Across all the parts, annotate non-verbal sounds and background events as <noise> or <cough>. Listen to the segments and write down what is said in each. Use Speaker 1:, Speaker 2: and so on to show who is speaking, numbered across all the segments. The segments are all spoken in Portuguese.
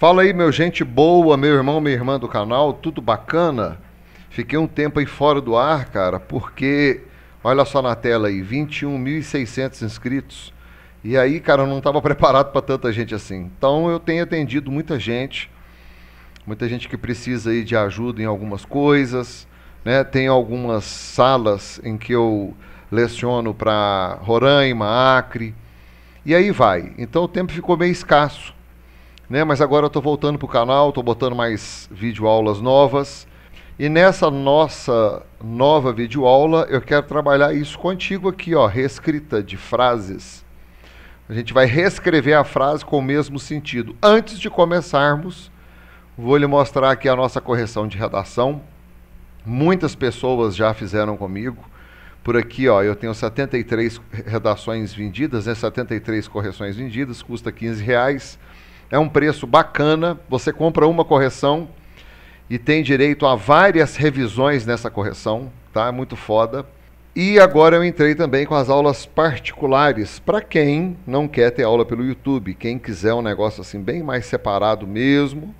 Speaker 1: Fala aí, meu gente boa, meu irmão, minha irmã do canal, tudo bacana? Fiquei um tempo aí fora do ar, cara, porque olha só na tela aí, 21.600 inscritos. E aí, cara, eu não estava <laughs> preparado para tanta gente assim. Então eu tenho atendido muita gente, muita gente que precisa aí de ajuda em algumas coisas, né? Tem algumas salas em que eu leciono para Roraima, Acre. E aí vai. Então o tempo ficou meio escasso né? Mas agora eu tô voltando pro canal, tô botando mais videoaulas novas. E nessa nossa nova videoaula, eu quero trabalhar isso contigo aqui, ó, reescrita de frases. A gente vai reescrever a frase com o mesmo sentido. Antes de começarmos, vou lhe mostrar aqui a nossa correção de redação. Muitas pessoas já fizeram comigo. Por aqui, ó, eu tenho 73 redações vendidas, né? 73 correções vendidas, custa 15 reais. É um preço bacana. Você compra uma correção e tem direito a várias revisões nessa correção, tá? É muito foda. E agora eu entrei também com as aulas particulares para quem não quer ter aula pelo YouTube, quem quiser um negócio assim bem mais separado mesmo,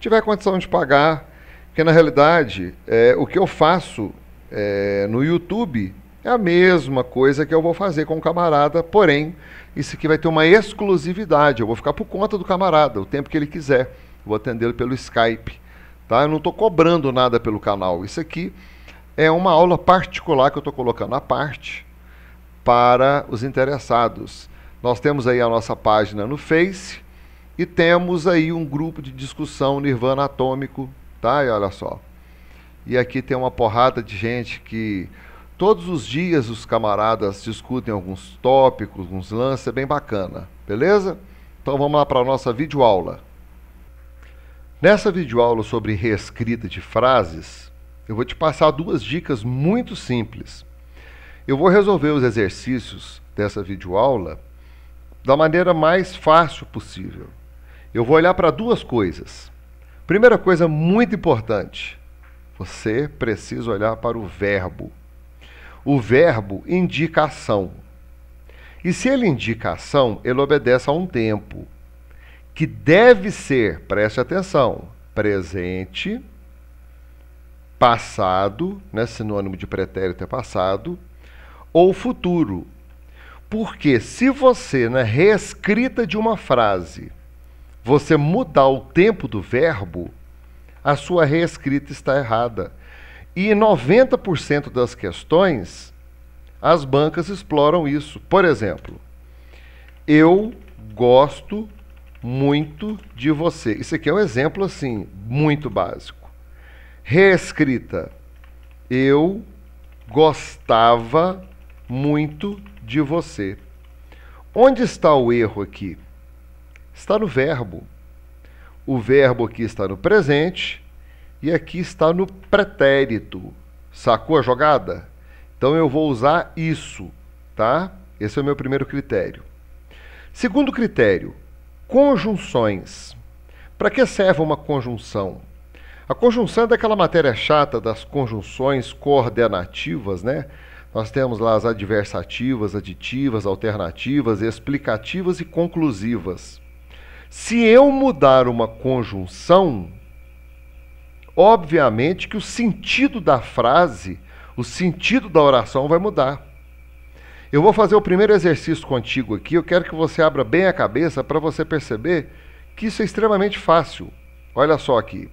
Speaker 1: tiver condição de pagar, porque na realidade é, o que eu faço é, no YouTube é a mesma coisa que eu vou fazer com o camarada, porém, isso aqui vai ter uma exclusividade. Eu vou ficar por conta do camarada, o tempo que ele quiser. Vou atendê-lo pelo Skype. Tá? Eu não estou cobrando nada pelo canal. Isso aqui é uma aula particular que eu estou colocando à parte para os interessados. Nós temos aí a nossa página no Face e temos aí um grupo de discussão Nirvana Atômico, tá? E olha só. E aqui tem uma porrada de gente que Todos os dias os camaradas discutem alguns tópicos, alguns lances, é bem bacana, beleza? Então vamos lá para a nossa videoaula. Nessa videoaula sobre reescrita de frases, eu vou te passar duas dicas muito simples. Eu vou resolver os exercícios dessa videoaula da maneira mais fácil possível. Eu vou olhar para duas coisas. Primeira coisa muito importante, você precisa olhar para o verbo. O verbo indica ação. E se ele indica ação, ele obedece a um tempo, que deve ser, preste atenção, presente, passado, né, sinônimo de pretérito é passado, ou futuro. Porque se você, na né, reescrita de uma frase, você mudar o tempo do verbo, a sua reescrita está errada. E 90% das questões, as bancas exploram isso. Por exemplo, eu gosto muito de você. Isso aqui é um exemplo assim, muito básico. Reescrita. Eu gostava muito de você. Onde está o erro aqui? Está no verbo. O verbo aqui está no presente e aqui está no pretérito. Sacou a jogada? Então eu vou usar isso, tá? Esse é o meu primeiro critério. Segundo critério, conjunções. Para que serve uma conjunção? A conjunção é daquela matéria chata das conjunções coordenativas, né? Nós temos lá as adversativas, aditivas, alternativas, explicativas e conclusivas. Se eu mudar uma conjunção, obviamente que o sentido da frase, o sentido da oração vai mudar. Eu vou fazer o primeiro exercício contigo aqui. Eu quero que você abra bem a cabeça para você perceber que isso é extremamente fácil. Olha só aqui.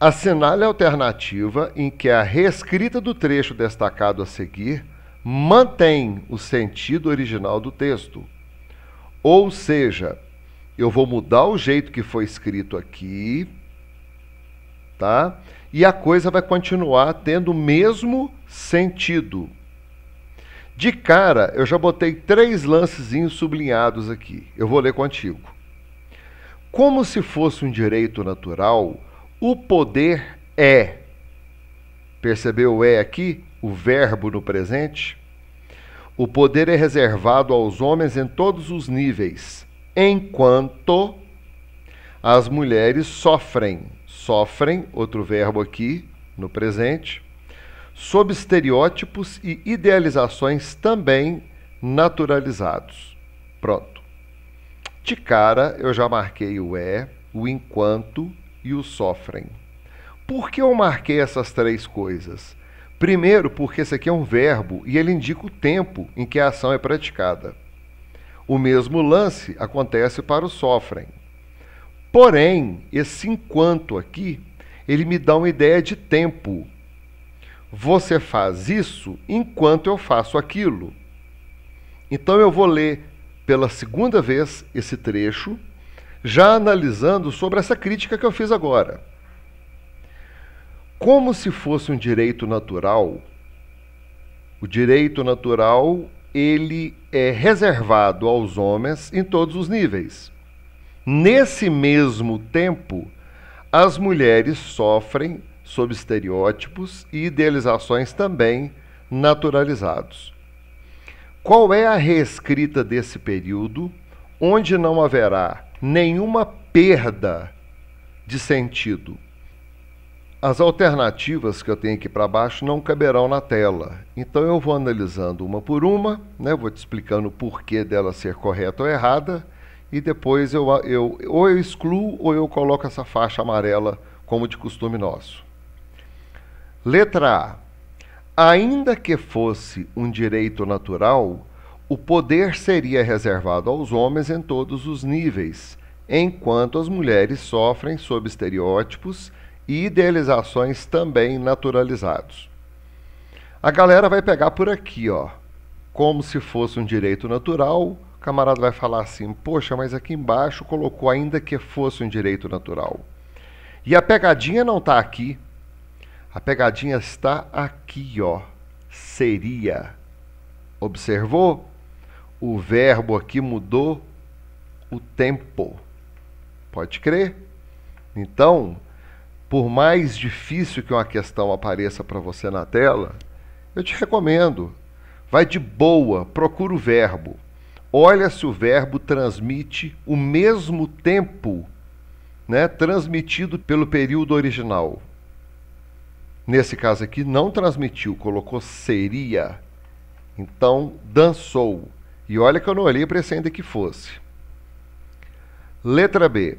Speaker 1: Assinale a alternativa em que a reescrita do trecho destacado a seguir mantém o sentido original do texto. Ou seja, eu vou mudar o jeito que foi escrito aqui, tá? E a coisa vai continuar tendo o mesmo sentido. De cara, eu já botei três lancezinhos sublinhados aqui. Eu vou ler contigo. Como se fosse um direito natural, o poder é. Percebeu o é aqui? O verbo no presente? O poder é reservado aos homens em todos os níveis, enquanto as mulheres sofrem sofrem, outro verbo aqui no presente, sob estereótipos e idealizações também naturalizados. Pronto. De cara, eu já marquei o é, o enquanto e o sofrem. Por que eu marquei essas três coisas? Primeiro, porque esse aqui é um verbo e ele indica o tempo em que a ação é praticada. O mesmo lance acontece para o sofrem. Porém, esse enquanto aqui, ele me dá uma ideia de tempo. Você faz isso enquanto eu faço aquilo. Então eu vou ler pela segunda vez esse trecho, já analisando sobre essa crítica que eu fiz agora. Como se fosse um direito natural, o direito natural ele é reservado aos homens em todos os níveis. Nesse mesmo tempo, as mulheres sofrem sob estereótipos e idealizações também naturalizados. Qual é a reescrita desse período onde não haverá nenhuma perda de sentido? As alternativas que eu tenho aqui para baixo não caberão na tela. Então eu vou analisando uma por uma, né? vou te explicando o porquê dela ser correta ou errada e depois eu, eu, ou eu excluo ou eu coloco essa faixa amarela, como de costume nosso. Letra A. Ainda que fosse um direito natural, o poder seria reservado aos homens em todos os níveis, enquanto as mulheres sofrem sob estereótipos e idealizações também naturalizados. A galera vai pegar por aqui, ó, como se fosse um direito natural, camarada vai falar assim: Poxa, mas aqui embaixo colocou ainda que fosse um direito natural. E a pegadinha não está aqui. A pegadinha está aqui, ó. Seria. Observou? O verbo aqui mudou o tempo. Pode crer? Então, por mais difícil que uma questão apareça para você na tela, eu te recomendo. Vai de boa, procura o verbo. Olha se o verbo transmite o mesmo tempo né, transmitido pelo período original. Nesse caso aqui, não transmitiu, colocou seria. Então, dançou. E olha que eu não olhei para esse ainda que fosse. Letra B.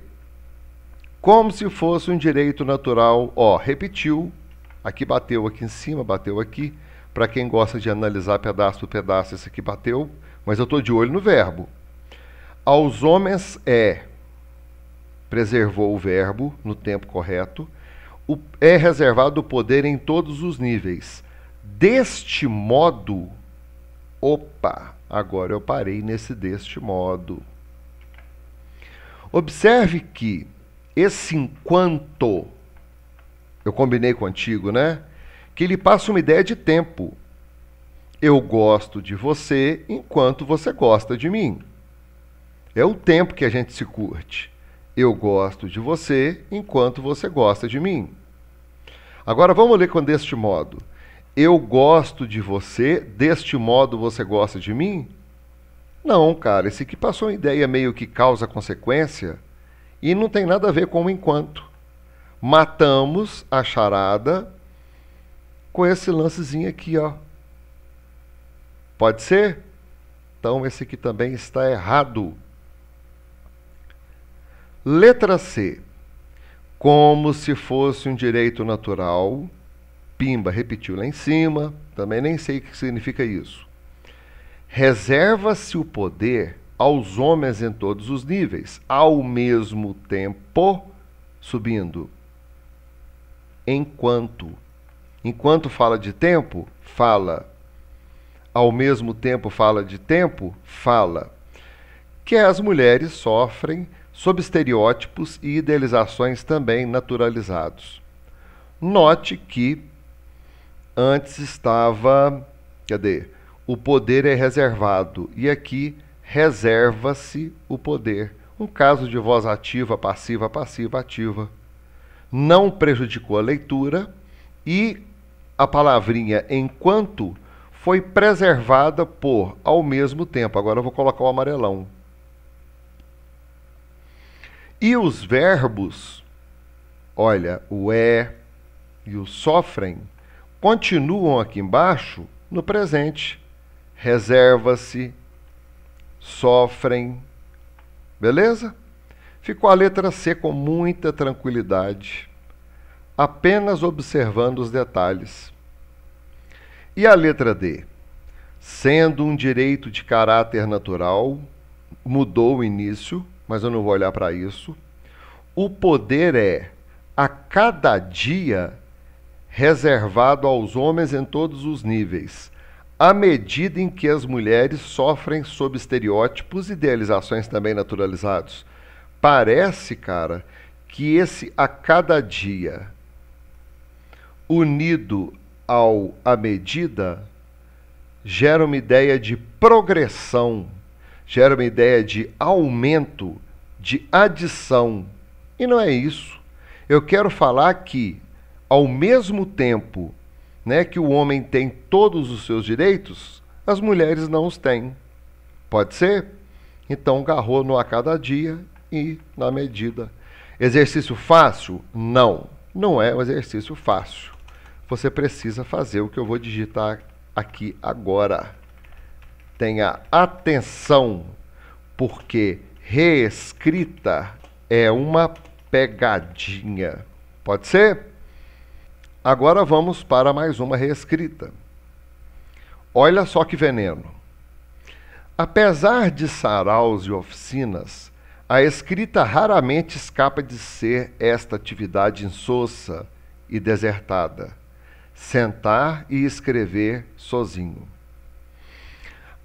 Speaker 1: Como se fosse um direito natural. Ó, repetiu. Aqui bateu aqui em cima, bateu aqui. Para quem gosta de analisar pedaço por pedaço, esse aqui bateu mas eu estou de olho no verbo. Aos homens é, preservou o verbo no tempo correto, o, é reservado o poder em todos os níveis. Deste modo, opa, agora eu parei nesse deste modo. Observe que esse enquanto, eu combinei contigo, né? Que ele passa uma ideia de tempo eu gosto de você enquanto você gosta de mim. É o tempo que a gente se curte. Eu gosto de você enquanto você gosta de mim. Agora vamos ler com deste modo. Eu gosto de você, deste modo você gosta de mim? Não, cara, esse que passou uma ideia meio que causa consequência e não tem nada a ver com o enquanto. Matamos a charada com esse lancezinho aqui, ó. Pode ser? Então, esse aqui também está errado. Letra C. Como se fosse um direito natural. Pimba repetiu lá em cima. Também nem sei o que significa isso. Reserva-se o poder aos homens em todos os níveis, ao mesmo tempo subindo. Enquanto. Enquanto fala de tempo, fala ao mesmo tempo fala de tempo, fala que as mulheres sofrem sob estereótipos e idealizações também naturalizados. Note que antes estava, cadê? O poder é reservado e aqui reserva-se o poder. Um caso de voz ativa, passiva, passiva, ativa. Não prejudicou a leitura e a palavrinha enquanto foi preservada por, ao mesmo tempo, agora eu vou colocar o amarelão. E os verbos, olha, o é e o sofrem, continuam aqui embaixo no presente. Reserva-se, sofrem, beleza? Ficou a letra C com muita tranquilidade, apenas observando os detalhes. E a letra D? Sendo um direito de caráter natural, mudou o início, mas eu não vou olhar para isso. O poder é a cada dia reservado aos homens em todos os níveis, à medida em que as mulheres sofrem sob estereótipos e idealizações também naturalizados. Parece, cara, que esse a cada dia, unido ao à medida gera uma ideia de progressão, gera uma ideia de aumento, de adição. E não é isso. Eu quero falar que, ao mesmo tempo né, que o homem tem todos os seus direitos, as mulheres não os têm. Pode ser? Então, garrou no a cada dia e na medida. Exercício fácil? Não, não é um exercício fácil você precisa fazer o que eu vou digitar aqui agora. Tenha atenção, porque reescrita é uma pegadinha. Pode ser? Agora vamos para mais uma reescrita. Olha só que veneno. Apesar de saraus e oficinas, a escrita raramente escapa de ser esta atividade insossa e desertada sentar e escrever sozinho.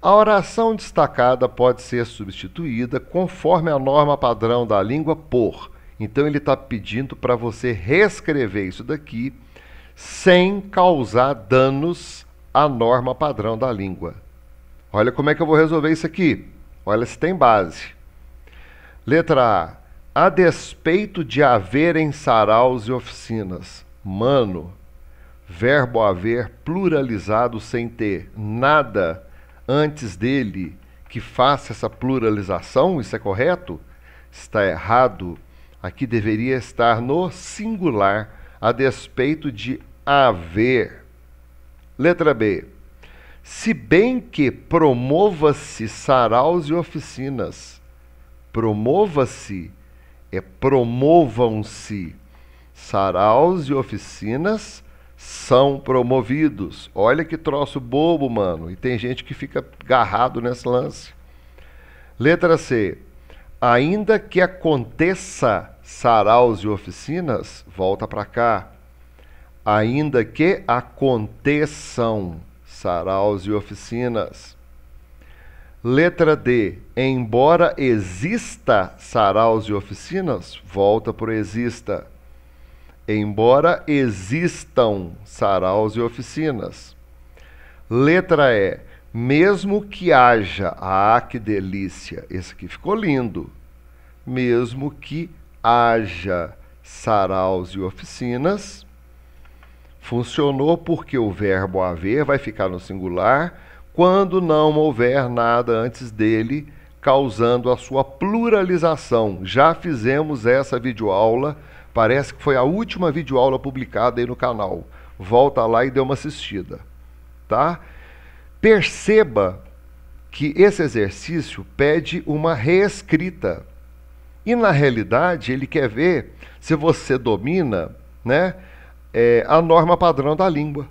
Speaker 1: A oração destacada pode ser substituída conforme a norma padrão da língua por. Então ele está pedindo para você reescrever isso daqui sem causar danos à norma padrão da língua. Olha como é que eu vou resolver isso aqui. Olha se tem base. Letra A. A despeito de haverem saraus e oficinas. Mano, verbo haver pluralizado sem ter nada antes dele que faça essa pluralização, isso é correto? Está errado. Aqui deveria estar no singular, a despeito de haver. Letra B. Se bem que promova-se saraus e oficinas. Promova-se é promovam-se saraus e oficinas são promovidos. Olha que troço bobo, mano. E tem gente que fica agarrado nesse lance. Letra C. Ainda que aconteça saraus e oficinas, volta para cá. Ainda que aconteçam saraus e oficinas. Letra D. Embora exista saraus e oficinas, volta para exista embora existam saraus e oficinas. Letra E. Mesmo que haja, ah, que delícia! Esse aqui ficou lindo. Mesmo que haja saraus e oficinas, funcionou porque o verbo haver vai ficar no singular quando não houver nada antes dele, causando a sua pluralização. Já fizemos essa videoaula Parece que foi a última videoaula publicada aí no canal. Volta lá e dê uma assistida, tá? Perceba que esse exercício pede uma reescrita. E na realidade, ele quer ver se você domina, né, é, a norma padrão da língua.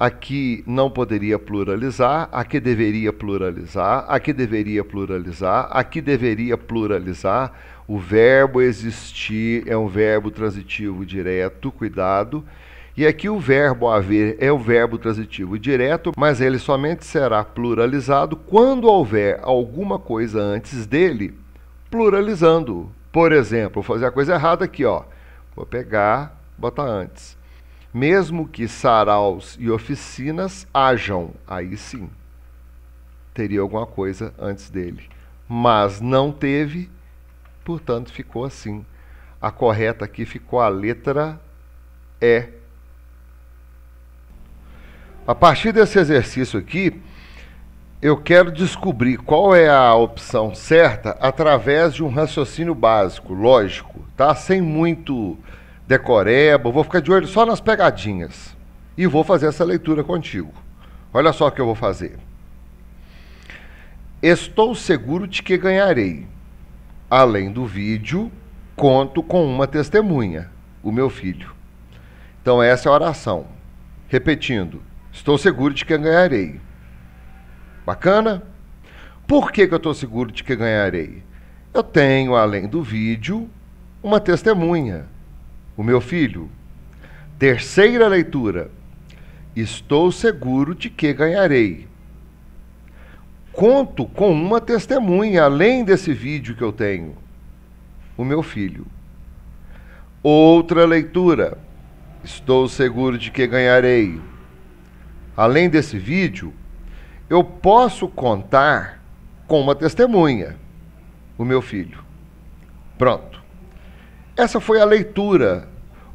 Speaker 1: Aqui não poderia pluralizar, aqui deveria pluralizar, aqui deveria pluralizar, aqui deveria pluralizar. O verbo existir é um verbo transitivo direto, cuidado. E aqui o verbo haver é o verbo transitivo direto, mas ele somente será pluralizado quando houver alguma coisa antes dele, pluralizando. Por exemplo, vou fazer a coisa errada aqui, ó. Vou pegar, botar antes. Mesmo que saraus e oficinas hajam, aí sim teria alguma coisa antes dele. Mas não teve, portanto ficou assim. A correta aqui ficou a letra E. É. A partir desse exercício aqui, eu quero descobrir qual é a opção certa através de um raciocínio básico, lógico, tá? Sem muito decoreba, vou ficar de olho só nas pegadinhas e vou fazer essa leitura contigo. Olha só o que eu vou fazer. Estou seguro de que ganharei. Além do vídeo, conto com uma testemunha, o meu filho. Então, essa é a oração. Repetindo, estou seguro de que ganharei. Bacana? Por que, que eu estou seguro de que ganharei? Eu tenho, além do vídeo, uma testemunha, o meu filho. Terceira leitura, estou seguro de que ganharei conto com uma testemunha além desse vídeo que eu tenho, o meu filho. Outra leitura. Estou seguro de que ganharei. Além desse vídeo, eu posso contar com uma testemunha, o meu filho. Pronto. Essa foi a leitura,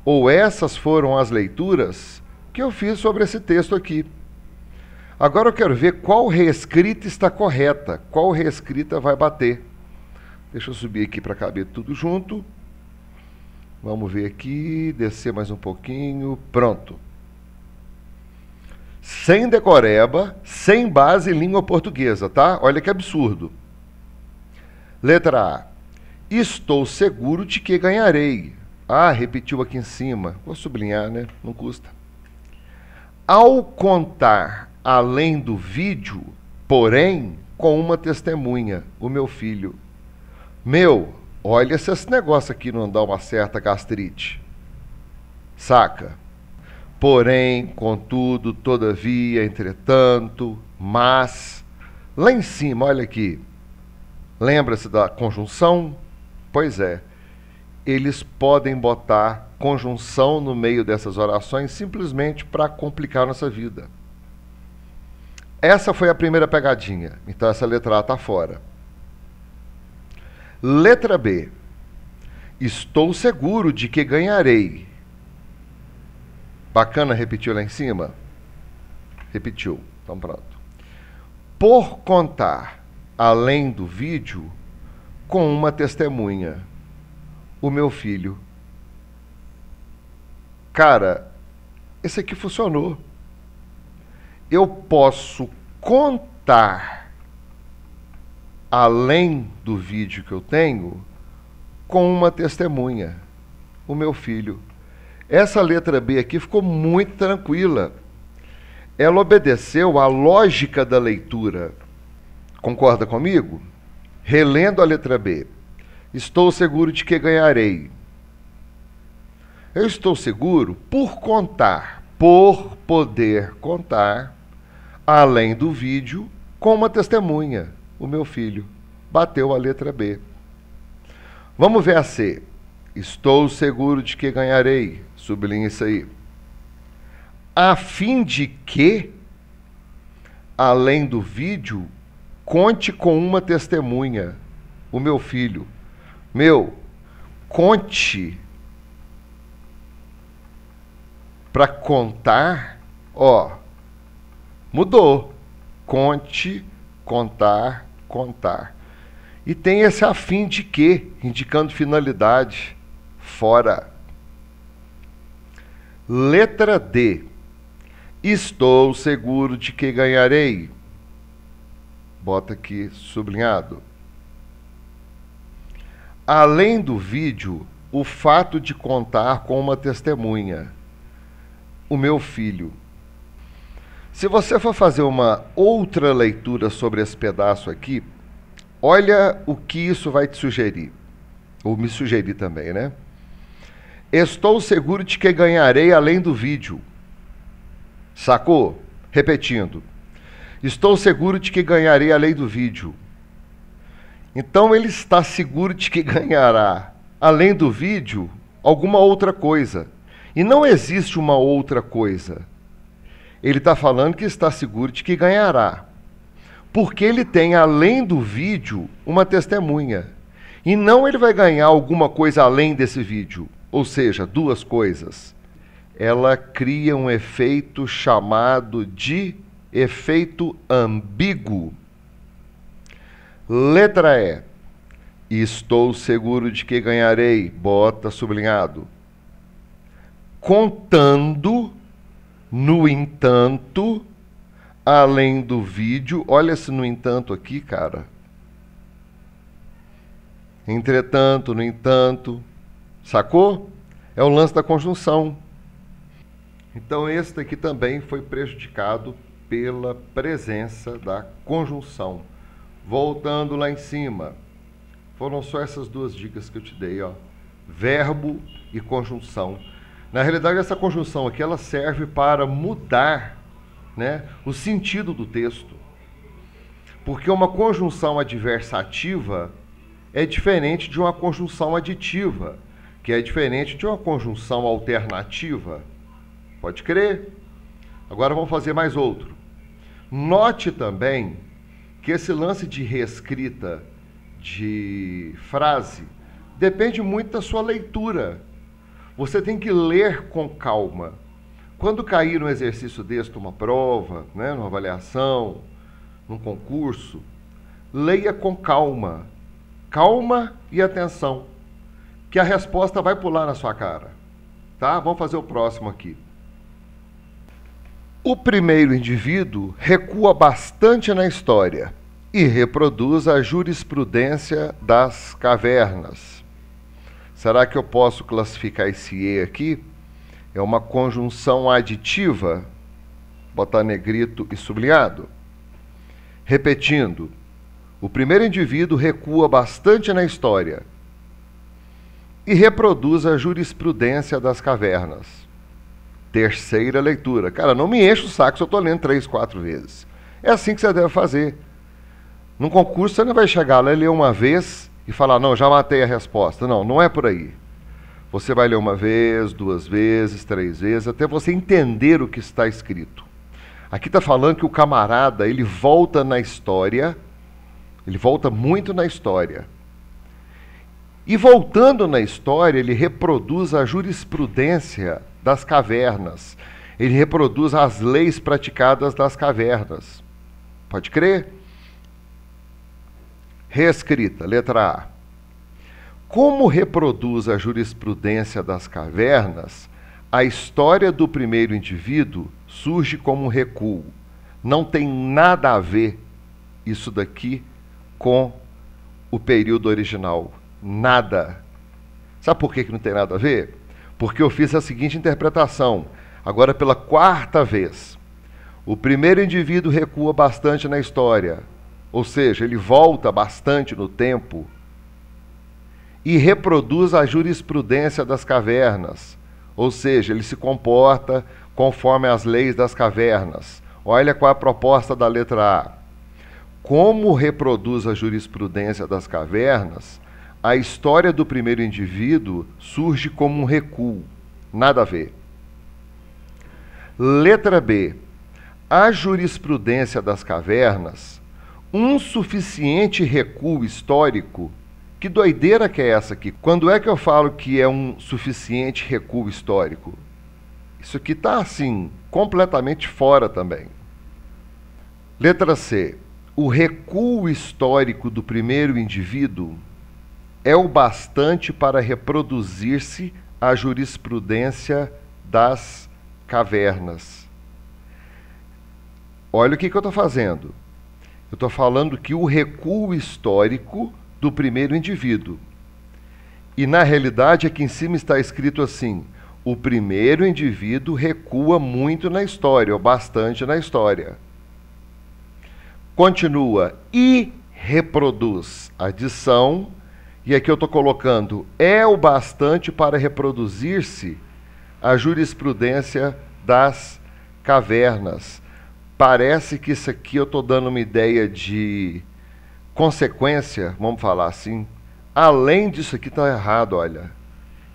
Speaker 1: ou essas foram as leituras que eu fiz sobre esse texto aqui. Agora eu quero ver qual reescrita está correta, qual reescrita vai bater. Deixa eu subir aqui para caber tudo junto. Vamos ver aqui, descer mais um pouquinho, pronto. Sem decoreba, sem base em língua portuguesa, tá? Olha que absurdo. Letra A. Estou seguro de que ganharei. Ah, repetiu aqui em cima. Vou sublinhar, né? Não custa. Ao contar além do vídeo, porém, com uma testemunha, o meu filho. Meu, olha se esse negócio aqui não dá uma certa gastrite. Saca? Porém, contudo, todavia, entretanto, mas. Lá em cima, olha aqui. Lembra-se da conjunção? Pois é. Eles podem botar conjunção no meio dessas orações simplesmente para complicar nossa vida. Essa foi a primeira pegadinha. Então essa letra A está fora. Letra B. Estou seguro de que ganharei. Bacana, repetiu lá em cima? Repetiu. Então pronto. Por contar além do vídeo com uma testemunha, o meu filho. Cara, esse aqui funcionou eu posso contar, além do vídeo que eu tenho, com uma testemunha, o meu filho. Essa letra B aqui ficou muito tranquila. Ela obedeceu à lógica da leitura. Concorda comigo? Relendo a letra B. Estou seguro de que ganharei. Eu estou seguro por contar, por poder contar além do vídeo, com uma testemunha, o meu filho. Bateu a letra B. Vamos ver a C. Estou seguro de que ganharei. Sublinha isso aí. A fim de que, além do vídeo, conte com uma testemunha, o meu filho. Meu, conte para contar, ó, Mudou. Conte, contar, contar. E tem esse afim de quê? Indicando finalidade. Fora. Letra D. Estou seguro de que ganharei. Bota aqui sublinhado. Além do vídeo, o fato de contar com uma testemunha. O meu filho. Se você for fazer uma outra leitura sobre esse pedaço aqui, olha o que isso vai te sugerir, ou me sugerir também, né? Estou seguro de que ganharei além do vídeo. Sacou? Repetindo. Estou seguro de que ganharei além do vídeo. Então ele está seguro de que <laughs> ganhará, além do vídeo, alguma outra coisa. E não existe uma outra coisa ele está falando que está seguro de que ganhará. Porque ele tem, além do vídeo, uma testemunha. E não ele vai ganhar alguma coisa além desse vídeo. Ou seja, duas coisas. Ela cria um efeito chamado de efeito ambíguo. Letra E. Estou seguro de que ganharei. Bota sublinhado. Contando no entanto, além do vídeo, olha esse no entanto aqui, cara. Entretanto, no entanto, sacou? É o lance da conjunção. Então, esse aqui também foi prejudicado pela presença da conjunção. Voltando lá em cima, foram só essas duas dicas que eu te dei, ó. Verbo e conjunção. Na realidade, essa conjunção aqui ela serve para mudar né, o sentido do texto. Porque uma conjunção adversativa é diferente de uma conjunção aditiva, que é diferente de uma conjunção alternativa. Pode crer? Agora vamos fazer mais outro. Note também que esse lance de reescrita de frase depende muito da sua leitura. Você tem que ler com calma. Quando cair um exercício deste, uma prova, né, numa avaliação, num concurso, leia com calma. Calma e atenção, que a resposta vai pular na sua cara. Tá? Vamos fazer o próximo aqui. O primeiro indivíduo recua bastante na história e reproduz a jurisprudência das cavernas. Será que eu posso classificar esse E aqui? É uma conjunção aditiva, botar negrito e sublinhado. Repetindo, o primeiro indivíduo recua bastante na história e reproduz a jurisprudência das cavernas. Terceira leitura. Cara, não me enche o saco se eu estou lendo três, quatro vezes. É assim que você deve fazer. Num concurso você não vai chegar lá e ler uma vez e falar, não, já matei a resposta. Não, não é por aí. Você vai ler uma vez, duas vezes, três vezes, até você entender o que está escrito. Aqui está falando que o camarada, ele volta na história, ele volta muito na história. E voltando na história, ele reproduz a jurisprudência das cavernas. Ele reproduz as leis praticadas das cavernas. Pode crer? Reescrita, letra A. Como reproduz a jurisprudência das cavernas, a história do primeiro indivíduo surge como um recuo. Não tem nada a ver isso daqui com o período original. Nada. Sabe por que, que não tem nada a ver? Porque eu fiz a seguinte interpretação, agora pela quarta vez. O primeiro indivíduo recua bastante na história, ou seja, ele volta bastante no tempo e reproduz a jurisprudência das cavernas, ou seja, ele se comporta conforme as leis das cavernas. Olha qual é a proposta da letra A. Como reproduz a jurisprudência das cavernas, a história do primeiro indivíduo surge como um recuo. Nada a ver. Letra B. A jurisprudência das cavernas um suficiente recuo histórico. Que doideira que é essa aqui? Quando é que eu falo que é um suficiente recuo histórico? Isso aqui está assim, completamente fora também. Letra C. O recuo histórico do primeiro indivíduo é o bastante para reproduzir-se a jurisprudência das cavernas. Olha o que, que eu estou fazendo. Eu estou falando que o recuo histórico do primeiro indivíduo. E na realidade, aqui em cima está escrito assim: o primeiro indivíduo recua muito na história, ou bastante na história. Continua e reproduz. Adição, e aqui eu estou colocando, é o bastante para reproduzir-se a jurisprudência das cavernas parece que isso aqui eu estou dando uma ideia de consequência, vamos falar assim. Além disso aqui está errado, olha.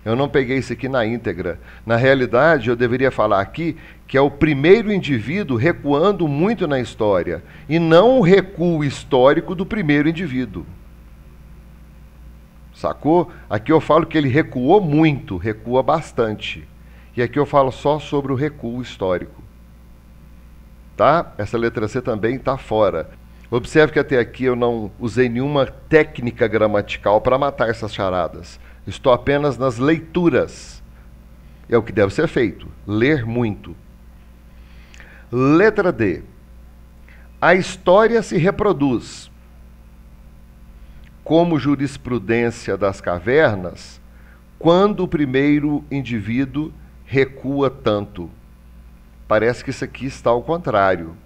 Speaker 1: Eu não peguei isso aqui na íntegra. Na realidade, eu deveria falar aqui que é o primeiro indivíduo recuando muito na história, e não o recuo histórico do primeiro indivíduo. Sacou? Aqui eu falo que ele recuou muito, recua bastante. E aqui eu falo só sobre o recuo histórico tá? Essa letra C também está fora. Observe que até aqui eu não usei nenhuma técnica gramatical para matar essas charadas. Estou apenas nas leituras. É o que deve ser feito: ler muito. Letra D. A história se reproduz. Como jurisprudência das cavernas, quando o primeiro indivíduo recua tanto. Parece que isso aqui está ao contrário.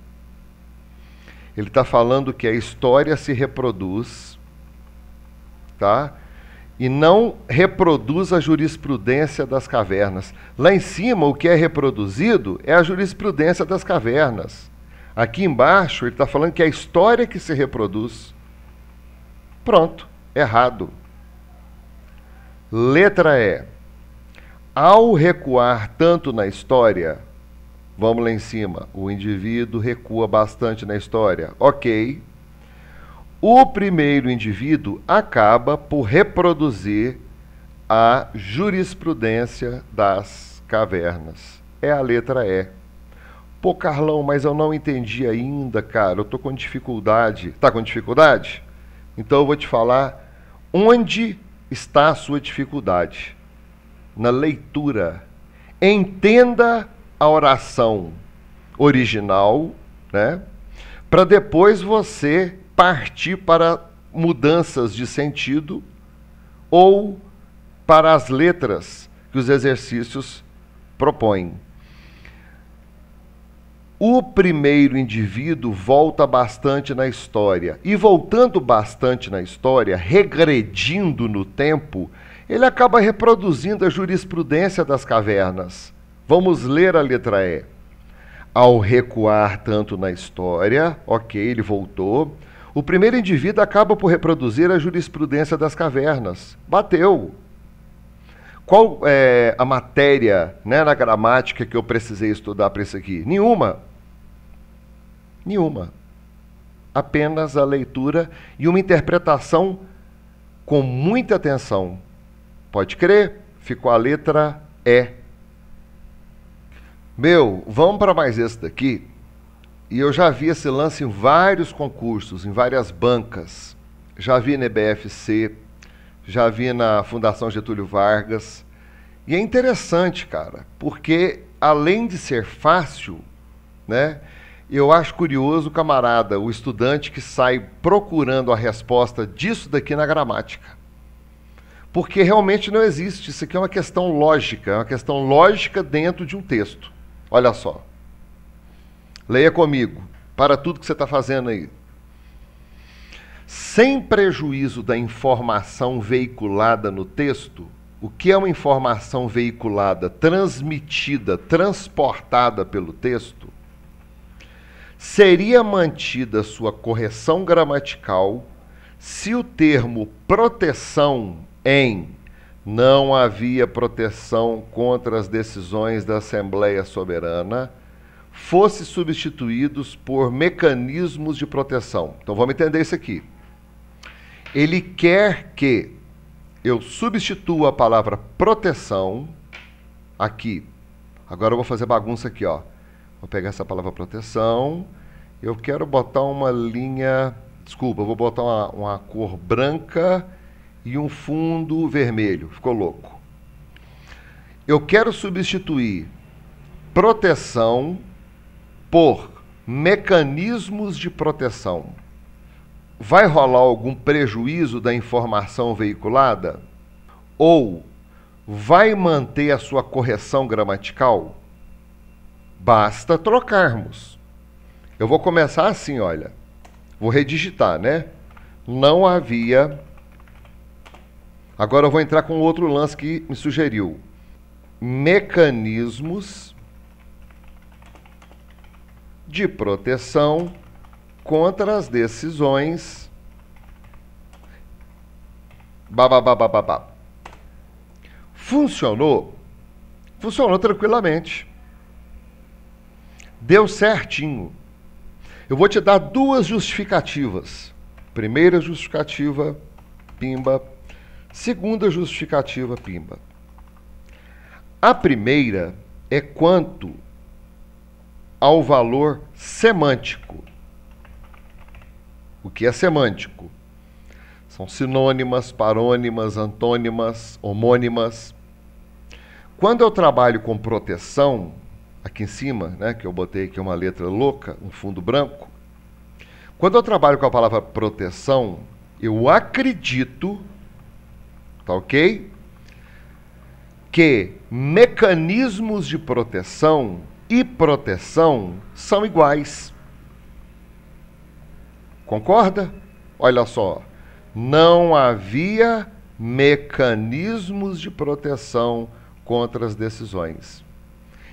Speaker 1: Ele está falando que a história se reproduz, tá? E não reproduz a jurisprudência das cavernas. Lá em cima, o que é reproduzido é a jurisprudência das cavernas. Aqui embaixo, ele está falando que é a história que se reproduz. Pronto, errado. Letra E. Ao recuar tanto na história, Vamos lá em cima. O indivíduo recua bastante na história. Ok. O primeiro indivíduo acaba por reproduzir a jurisprudência das cavernas. É a letra E. Pô, Carlão, mas eu não entendi ainda, cara. Eu tô com dificuldade. Tá com dificuldade? Então eu vou te falar onde está a sua dificuldade. Na leitura. Entenda a oração original, né? Para depois você partir para mudanças de sentido ou para as letras que os exercícios propõem. O primeiro indivíduo volta bastante na história. E voltando bastante na história, regredindo no tempo, ele acaba reproduzindo a jurisprudência das cavernas. Vamos ler a letra E. Ao recuar tanto na história, ok, ele voltou. O primeiro indivíduo acaba por reproduzir a jurisprudência das cavernas. Bateu. Qual é a matéria né, na gramática que eu precisei estudar para isso aqui? Nenhuma. Nenhuma. Apenas a leitura e uma interpretação com muita atenção. Pode crer? Ficou a letra E meu, vamos para mais esse daqui. E eu já vi esse lance em vários concursos, em várias bancas. Já vi na EBFC, já vi na Fundação Getúlio Vargas. E é interessante, cara, porque além de ser fácil, né? Eu acho curioso, camarada, o estudante que sai procurando a resposta disso daqui na gramática. Porque realmente não existe. Isso aqui é uma questão lógica, é uma questão lógica dentro de um texto. Olha só. Leia comigo, para tudo que você está fazendo aí. Sem prejuízo da informação veiculada no texto, o que é uma informação veiculada, transmitida, transportada pelo texto, seria mantida sua correção gramatical se o termo proteção em não havia proteção contra as decisões da Assembleia Soberana, fossem substituídos por mecanismos de proteção. Então vamos entender isso aqui. Ele quer que eu substitua a palavra proteção aqui. Agora eu vou fazer bagunça aqui, ó. Vou pegar essa palavra proteção. Eu quero botar uma linha. Desculpa, eu vou botar uma, uma cor branca e um fundo vermelho. Ficou louco. Eu quero substituir proteção por mecanismos de proteção. Vai rolar algum prejuízo da informação veiculada? Ou vai manter a sua correção gramatical? Basta trocarmos. Eu vou começar assim, olha. Vou redigitar, né? Não havia Agora eu vou entrar com outro lance que me sugeriu. Mecanismos de proteção contra as decisões. Babababababá. Funcionou? Funcionou tranquilamente. Deu certinho. Eu vou te dar duas justificativas. Primeira justificativa, pimba, Segunda justificativa, Pimba. A primeira é quanto ao valor semântico. O que é semântico? São sinônimas, parônimas, antônimas, homônimas. Quando eu trabalho com proteção, aqui em cima, né, que eu botei aqui uma letra louca, um fundo branco, quando eu trabalho com a palavra proteção, eu acredito Tá ok? Que mecanismos de proteção e proteção são iguais. Concorda? Olha só. Não havia mecanismos de proteção contra as decisões.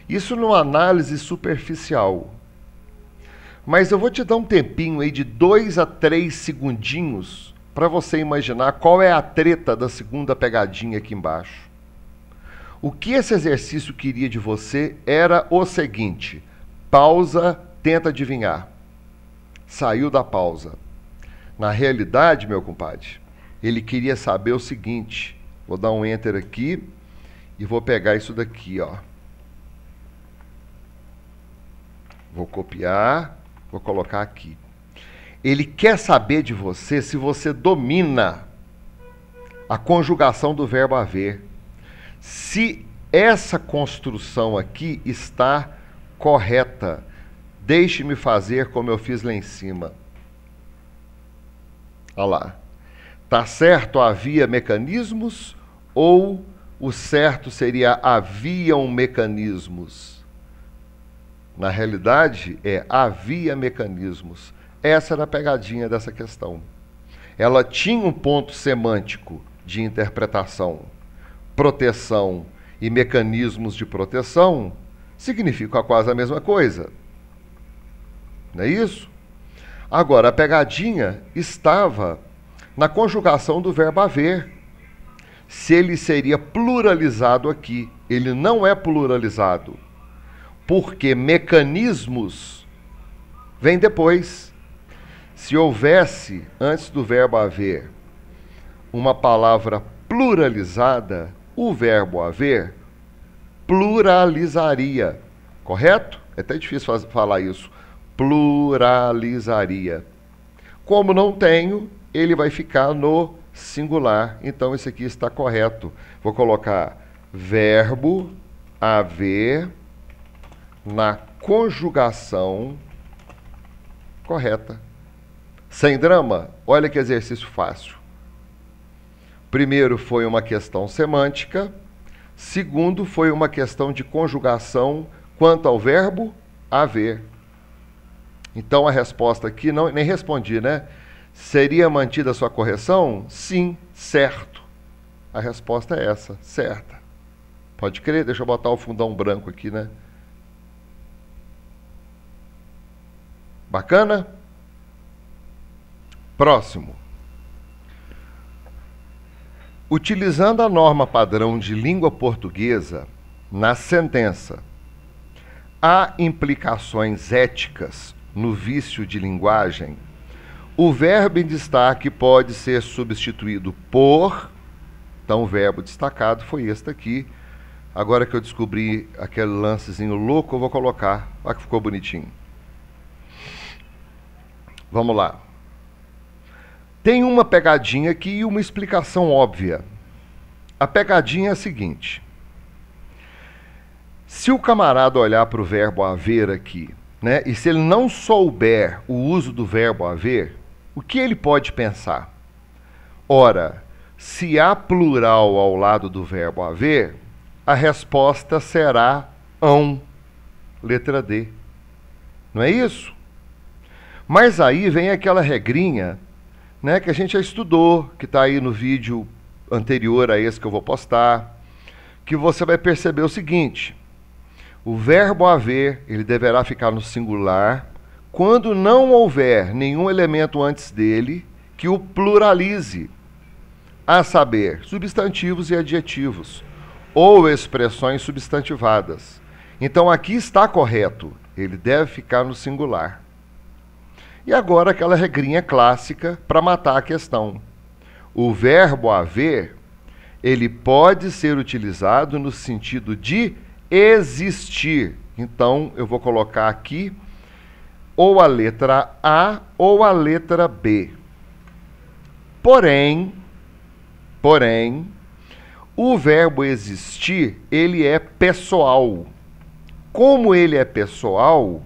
Speaker 1: Isso numa análise superficial. Mas eu vou te dar um tempinho aí de dois a três segundinhos para você imaginar qual é a treta da segunda pegadinha aqui embaixo. O que esse exercício queria de você era o seguinte: pausa, tenta adivinhar. Saiu da pausa. Na realidade, meu compadre, ele queria saber o seguinte: vou dar um enter aqui e vou pegar isso daqui, ó. Vou copiar, vou colocar aqui. Ele quer saber de você se você domina a conjugação do verbo haver. Se essa construção aqui está correta. Deixe-me fazer como eu fiz lá em cima. Olha lá. Tá certo, havia mecanismos ou o certo seria haviam mecanismos? Na realidade, é havia mecanismos. Essa era a pegadinha dessa questão. Ela tinha um ponto semântico de interpretação. Proteção e mecanismos de proteção significam quase a mesma coisa. Não é isso? Agora, a pegadinha estava na conjugação do verbo haver. Se ele seria pluralizado aqui, ele não é pluralizado. Porque mecanismos vem depois. Se houvesse, antes do verbo haver, uma palavra pluralizada, o verbo haver pluralizaria. Correto? É até difícil falar isso. Pluralizaria. Como não tenho, ele vai ficar no singular. Então, esse aqui está correto. Vou colocar verbo haver na conjugação correta. Sem drama? Olha que exercício fácil. Primeiro foi uma questão semântica. Segundo foi uma questão de conjugação quanto ao verbo haver. Então a resposta aqui, não, nem respondi, né? Seria mantida a sua correção? Sim, certo. A resposta é essa, certa. Pode crer? Deixa eu botar o fundão branco aqui, né? Bacana? Próximo. Utilizando a norma padrão de língua portuguesa, na sentença, há implicações éticas no vício de linguagem, o verbo em destaque pode ser substituído por. Então, o verbo destacado foi este aqui. Agora que eu descobri aquele lancezinho louco, eu vou colocar. Olha que ficou bonitinho. Vamos lá. Tem uma pegadinha aqui e uma explicação óbvia. A pegadinha é a seguinte: se o camarada olhar para o verbo haver aqui, né, e se ele não souber o uso do verbo haver, o que ele pode pensar? Ora, se há plural ao lado do verbo haver, a resposta será ão, letra D. Não é isso? Mas aí vem aquela regrinha né, que a gente já estudou, que está aí no vídeo anterior a esse que eu vou postar, que você vai perceber o seguinte: o verbo haver ele deverá ficar no singular quando não houver nenhum elemento antes dele que o pluralize, a saber, substantivos e adjetivos ou expressões substantivadas. Então aqui está correto, ele deve ficar no singular. E agora aquela regrinha clássica para matar a questão. O verbo haver, ele pode ser utilizado no sentido de existir. Então, eu vou colocar aqui ou a letra A ou a letra B. Porém, porém, o verbo existir, ele é pessoal. Como ele é pessoal,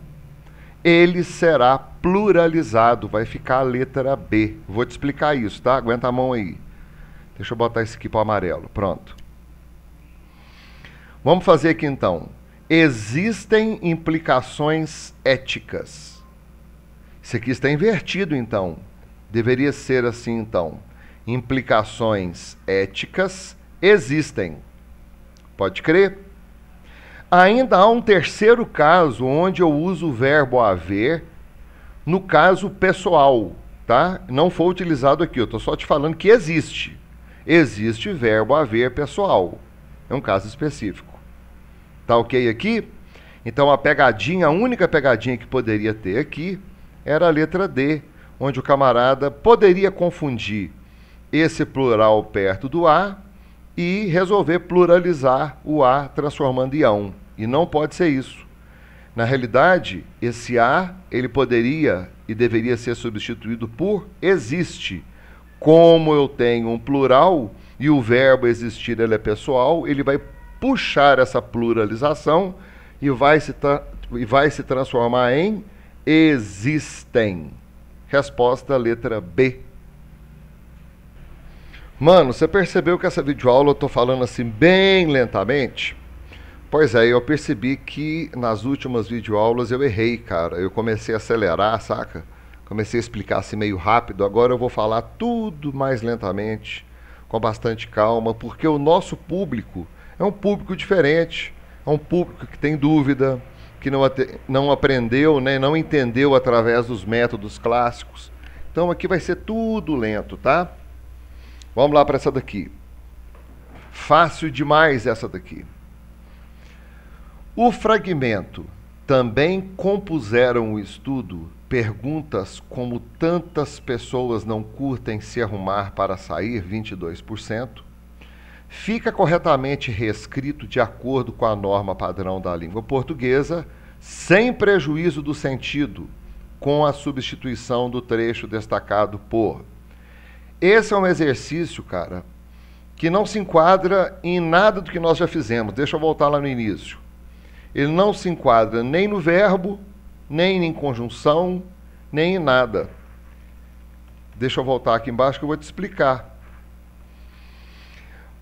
Speaker 1: ele será pluralizado, vai ficar a letra B. Vou te explicar isso, tá? Aguenta a mão aí. Deixa eu botar esse aqui para amarelo. Pronto. Vamos fazer aqui então. Existem implicações éticas. Isso aqui está invertido então. Deveria ser assim então. Implicações éticas existem. Pode crer? Ainda há um terceiro caso onde eu uso o verbo haver no caso pessoal, tá? Não foi utilizado aqui, eu estou só te falando que existe. Existe verbo haver pessoal. É um caso específico. Tá ok aqui? Então a pegadinha, a única pegadinha que poderia ter aqui era a letra D, onde o camarada poderia confundir esse plural perto do A e resolver pluralizar o A transformando em ão. E não pode ser isso. Na realidade, esse a ele poderia e deveria ser substituído por existe. Como eu tenho um plural e o verbo existir ele é pessoal, ele vai puxar essa pluralização e vai se, e vai se transformar em existem. Resposta letra B. Mano, você percebeu que essa videoaula eu estou falando assim bem lentamente? Pois é, eu percebi que nas últimas videoaulas eu errei, cara. Eu comecei a acelerar, saca? Comecei a explicar assim meio rápido. Agora eu vou falar tudo mais lentamente, com bastante calma, porque o nosso público é um público diferente. É um público que tem dúvida, que não, não aprendeu, né, não entendeu através dos métodos clássicos. Então aqui vai ser tudo lento, tá? Vamos lá para essa daqui. Fácil demais essa daqui. O fragmento também compuseram o estudo perguntas como tantas pessoas não curtem se arrumar para sair, 22%, fica corretamente reescrito de acordo com a norma padrão da língua portuguesa, sem prejuízo do sentido, com a substituição do trecho destacado por. Esse é um exercício, cara, que não se enquadra em nada do que nós já fizemos. Deixa eu voltar lá no início. Ele não se enquadra nem no verbo, nem em conjunção, nem em nada. Deixa eu voltar aqui embaixo que eu vou te explicar.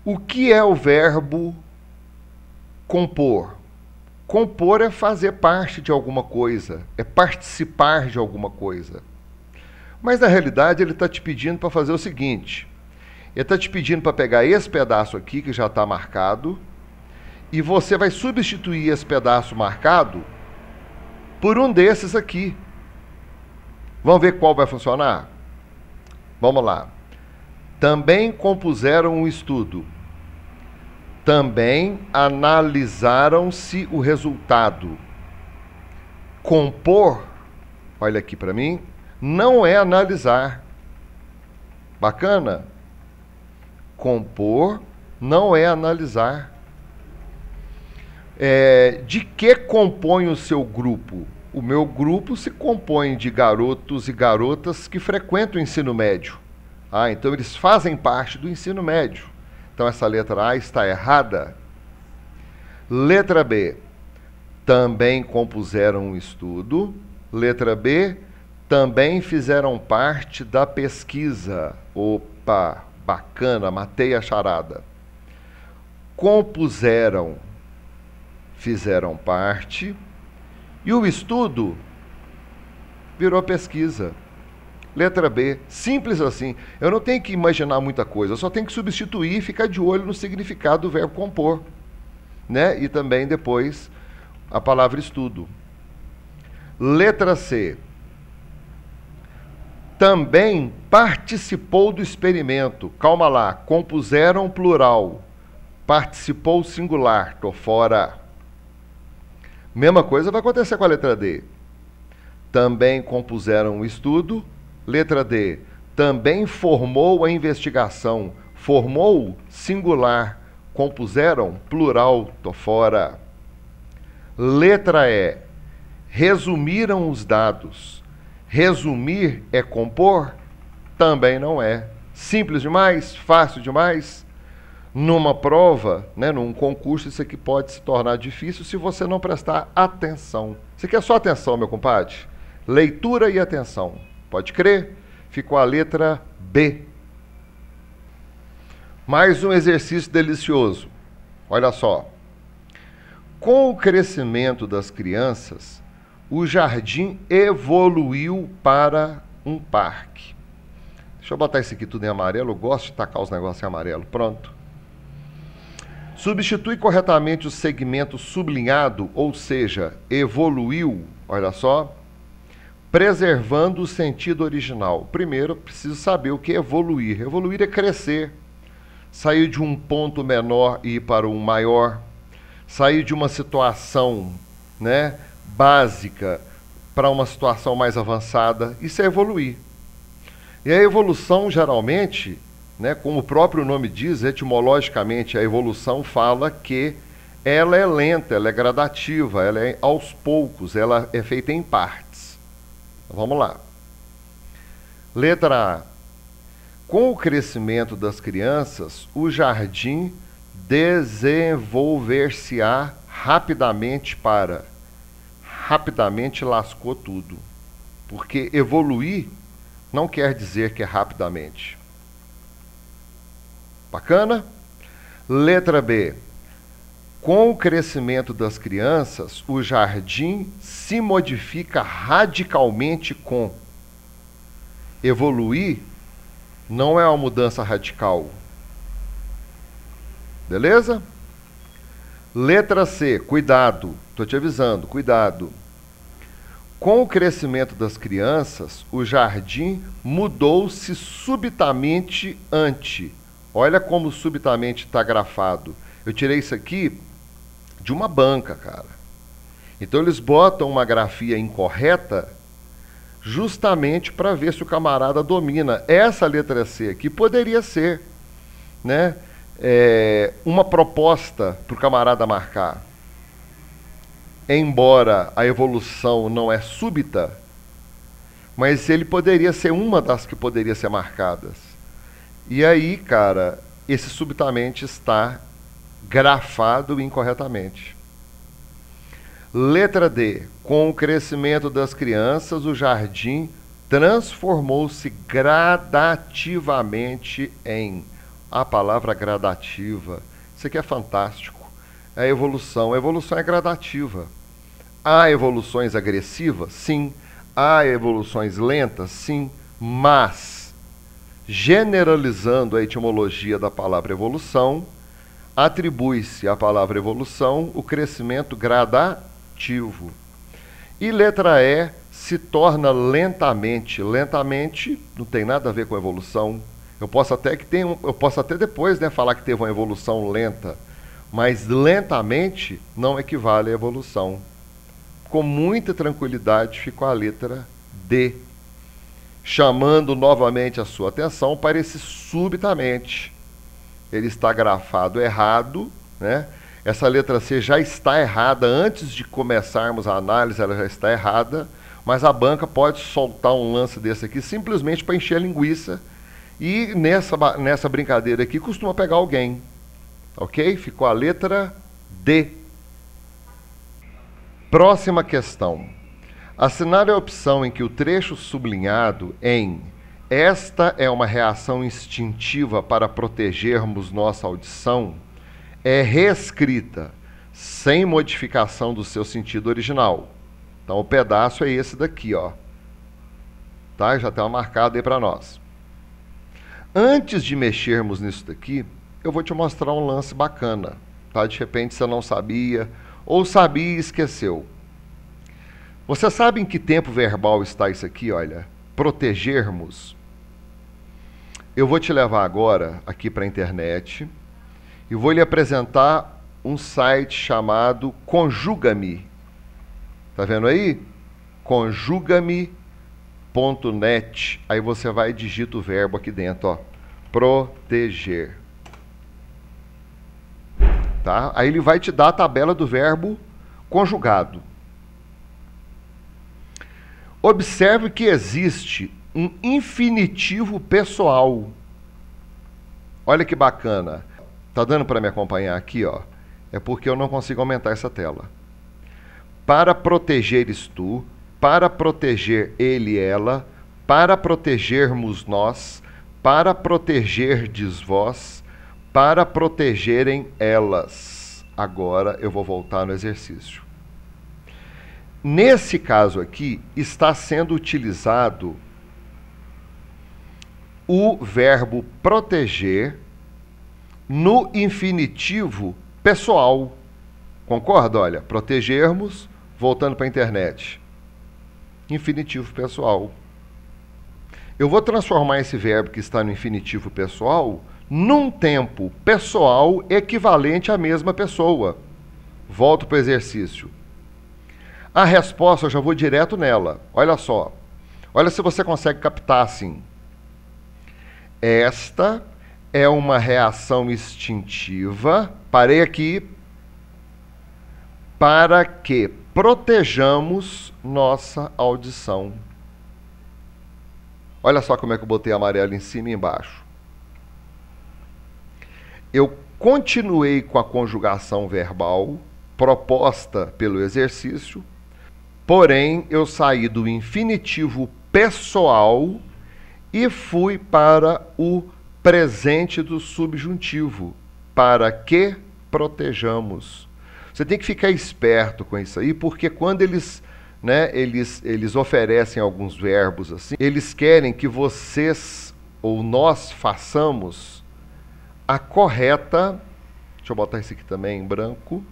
Speaker 1: O que é o verbo compor? Compor é fazer parte de alguma coisa, é participar de alguma coisa. Mas na realidade ele está te pedindo para fazer o seguinte: ele está te pedindo para pegar esse pedaço aqui que já está marcado e você vai substituir esse pedaço marcado por um desses aqui. Vamos ver qual vai funcionar? Vamos lá. Também compuseram um estudo. Também analisaram-se o resultado. Compor, olha aqui para mim, não é analisar. Bacana? Compor não é analisar. É, de que compõe o seu grupo? O meu grupo se compõe de garotos e garotas que frequentam o ensino médio. Ah, então eles fazem parte do ensino médio. Então essa letra A está errada. Letra B. Também compuseram um estudo. Letra B. Também fizeram parte da pesquisa. Opa, bacana, matei a charada. Compuseram fizeram parte e o estudo virou pesquisa. Letra B, simples assim. Eu não tenho que imaginar muita coisa, eu só tenho que substituir e ficar de olho no significado do verbo compor. Né? E também depois a palavra estudo. Letra C. Também participou do experimento. Calma lá, compuseram plural. Participou singular, tô fora. Mesma coisa vai acontecer com a letra D. Também compuseram um estudo. Letra D. Também formou a investigação. Formou, singular. Compuseram, plural, tô fora. Letra E. Resumiram os dados. Resumir é compor? Também não é. Simples demais? Fácil demais? numa prova, né, num concurso, isso aqui pode se tornar difícil se você não prestar atenção. Você quer é só atenção, meu compadre? Leitura e atenção. Pode crer? Ficou a letra B. Mais um exercício delicioso. Olha só. Com o crescimento das crianças, o jardim evoluiu para um parque. Deixa eu botar isso aqui tudo em amarelo. Eu gosto de tacar os negócios em amarelo. Pronto. Substitui corretamente o segmento sublinhado, ou seja, evoluiu, olha só, preservando o sentido original. Primeiro, preciso saber o que é evoluir. Evoluir é crescer, sair de um ponto menor e ir para um maior, sair de uma situação né, básica para uma situação mais avançada. Isso é evoluir. E a evolução, geralmente, né? Como o próprio nome diz, etimologicamente, a evolução fala que ela é lenta, ela é gradativa, ela é aos poucos, ela é feita em partes. Vamos lá. Letra A. Com o crescimento das crianças, o jardim desenvolver-se-á rapidamente para. Rapidamente lascou tudo. Porque evoluir não quer dizer que é rapidamente. Bacana? Letra B. Com o crescimento das crianças, o jardim se modifica radicalmente com. Evoluir não é uma mudança radical. Beleza? Letra C. Cuidado. Estou te avisando, cuidado. Com o crescimento das crianças, o jardim mudou-se subitamente ante Olha como subitamente está grafado. Eu tirei isso aqui de uma banca, cara. Então eles botam uma grafia incorreta justamente para ver se o camarada domina. Essa letra C aqui poderia ser né, é, uma proposta para o camarada marcar. Embora a evolução não é súbita, mas ele poderia ser uma das que poderia ser marcadas. E aí, cara, esse subitamente está grafado incorretamente. Letra D. Com o crescimento das crianças, o jardim transformou-se gradativamente em. A palavra gradativa. Isso aqui é fantástico. É a evolução. A evolução é gradativa. Há evoluções agressivas? Sim. Há evoluções lentas? Sim. Mas generalizando a etimologia da palavra evolução, atribui-se à palavra evolução o crescimento gradativo. E letra E se torna lentamente. Lentamente não tem nada a ver com evolução. Eu posso até que tem, eu posso até depois, né, falar que teve uma evolução lenta, mas lentamente não equivale à evolução. Com muita tranquilidade ficou a letra D chamando novamente a sua atenção para esse subitamente. Ele está grafado errado, né? Essa letra C já está errada antes de começarmos a análise, ela já está errada, mas a banca pode soltar um lance desse aqui simplesmente para encher a linguiça. E nessa, nessa brincadeira aqui costuma pegar alguém. Ok? Ficou a letra D. Próxima questão. Assinale é a opção em que o trecho sublinhado em Esta é uma reação instintiva para protegermos nossa audição é reescrita, sem modificação do seu sentido original. Então o pedaço é esse daqui, ó. Tá? Já tem tá uma marcada aí para nós. Antes de mexermos nisso daqui, eu vou te mostrar um lance bacana. Tá? De repente você não sabia, ou sabia e esqueceu. Você sabe em que tempo verbal está isso aqui, olha? Protegermos. Eu vou te levar agora aqui para a internet e vou lhe apresentar um site chamado Conjugame. Tá vendo aí? Conjugame.net. Aí você vai e digita o verbo aqui dentro, ó. Proteger. Tá? Aí ele vai te dar a tabela do verbo conjugado. Observe que existe um infinitivo pessoal. Olha que bacana. Tá dando para me acompanhar aqui, ó? É porque eu não consigo aumentar essa tela. Para protegeres tu, para proteger ele e ela, para protegermos nós, para protegerdes vós, para protegerem elas. Agora eu vou voltar no exercício. Nesse caso aqui, está sendo utilizado o verbo proteger no infinitivo pessoal. Concorda? Olha, protegermos, voltando para a internet. Infinitivo pessoal. Eu vou transformar esse verbo que está no infinitivo pessoal num tempo pessoal equivalente à mesma pessoa. Volto para o exercício. A resposta, eu já vou direto nela. Olha só. Olha se você consegue captar assim. Esta é uma reação instintiva. Parei aqui. Para que protejamos nossa audição. Olha só como é que eu botei amarelo em cima e embaixo. Eu continuei com a conjugação verbal proposta pelo exercício Porém, eu saí do infinitivo pessoal e fui para o presente do subjuntivo, para que protejamos. Você tem que ficar esperto com isso aí, porque quando eles, né, eles, eles oferecem alguns verbos assim, eles querem que vocês ou nós façamos a correta, deixa eu botar esse aqui também em branco,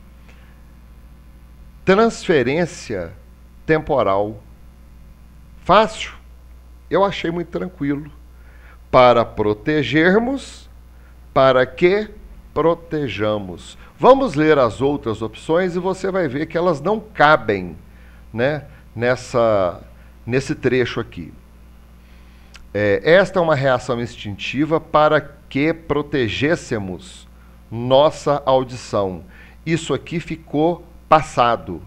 Speaker 1: transferência temporal. Fácil? Eu achei muito tranquilo. Para protegermos, para que protejamos. Vamos ler as outras opções e você vai ver que elas não cabem né, nessa, nesse trecho aqui. É, esta é uma reação instintiva para que protegêssemos nossa audição. Isso aqui ficou passado,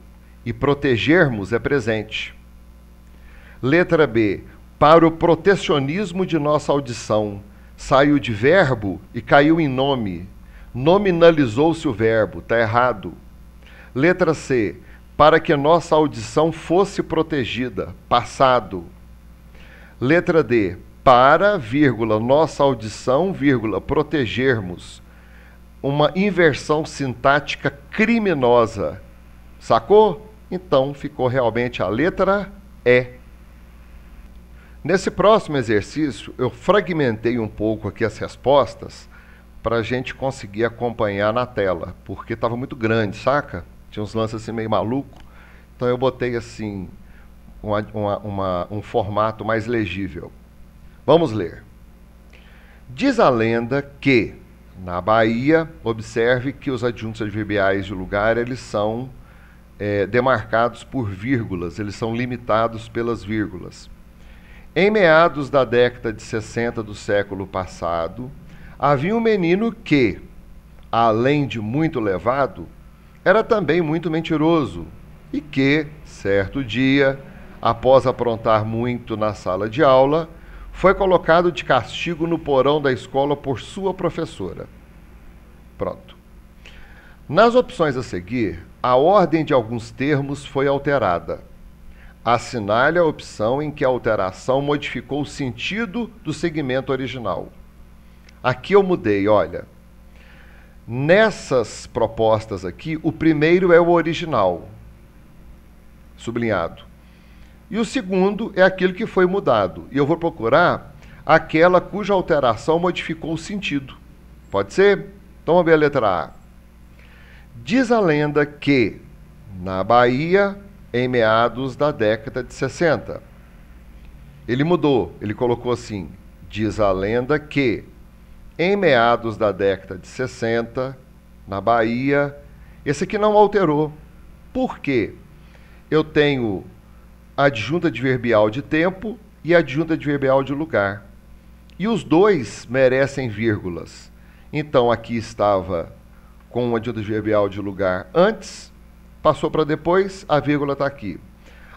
Speaker 1: e protegermos é presente. Letra B. Para o protecionismo de nossa audição, saiu de verbo e caiu em nome. Nominalizou-se o verbo, está errado. Letra C. Para que nossa audição fosse protegida, passado. Letra D. Para, vírgula, nossa audição, vírgula, protegermos. Uma inversão sintática criminosa. Sacou? Então ficou realmente a letra E. Nesse próximo exercício, eu fragmentei um pouco aqui as respostas para a gente conseguir acompanhar na tela, porque estava muito grande, saca? Tinha uns lances assim meio maluco. Então eu botei assim uma, uma, uma, um formato mais legível. Vamos ler. Diz a lenda que na Bahia, observe que os adjuntos adverbiais de lugar eles são é, demarcados por vírgulas, eles são limitados pelas vírgulas. Em meados da década de 60 do século passado, havia um menino que, além de muito levado, era também muito mentiroso e que, certo dia, após aprontar muito na sala de aula, foi colocado de castigo no porão da escola por sua professora. Pronto. Nas opções a seguir, a ordem de alguns termos foi alterada. Assinale a opção em que a alteração modificou o sentido do segmento original. Aqui eu mudei, olha. Nessas propostas aqui, o primeiro é o original, sublinhado. E o segundo é aquilo que foi mudado. E eu vou procurar aquela cuja alteração modificou o sentido. Pode ser? Então vamos ver a letra A. Diz a lenda que, na Bahia, em meados da década de 60, ele mudou, ele colocou assim: diz a lenda que, em meados da década de 60, na Bahia, esse aqui não alterou. Por quê? Eu tenho adjunta adverbial de tempo e adjunta adverbial de lugar. E os dois merecem vírgulas. Então aqui estava com uma adverbial de lugar antes, passou para depois, a vírgula está aqui.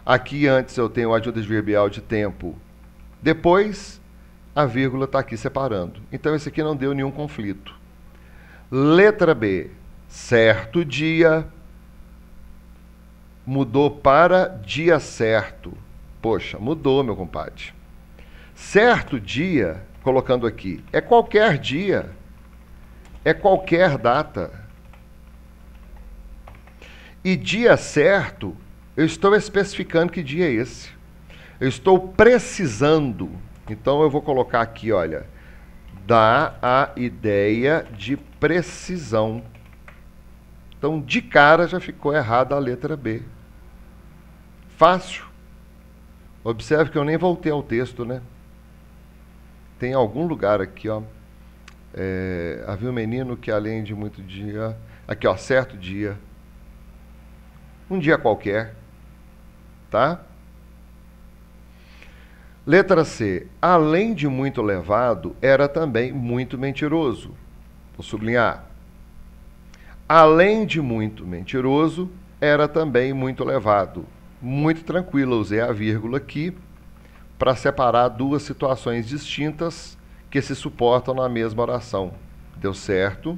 Speaker 1: Aqui antes eu tenho o adverbial de tempo depois, a vírgula está aqui separando. Então esse aqui não deu nenhum conflito. Letra B. Certo dia mudou para dia certo. Poxa, mudou, meu compadre. Certo dia, colocando aqui, é qualquer dia, é qualquer data. E dia certo, eu estou especificando que dia é esse. Eu estou precisando. Então eu vou colocar aqui, olha, dá a ideia de precisão. Então, de cara já ficou errada a letra B. Fácil. Observe que eu nem voltei ao texto, né? Tem algum lugar aqui, ó. É, havia um menino que, além de muito dia. Aqui, ó, certo dia um dia qualquer, tá? Letra C. Além de muito levado, era também muito mentiroso. Vou sublinhar. Além de muito mentiroso, era também muito levado. Muito tranquilo, usei a vírgula aqui para separar duas situações distintas que se suportam na mesma oração. Deu certo?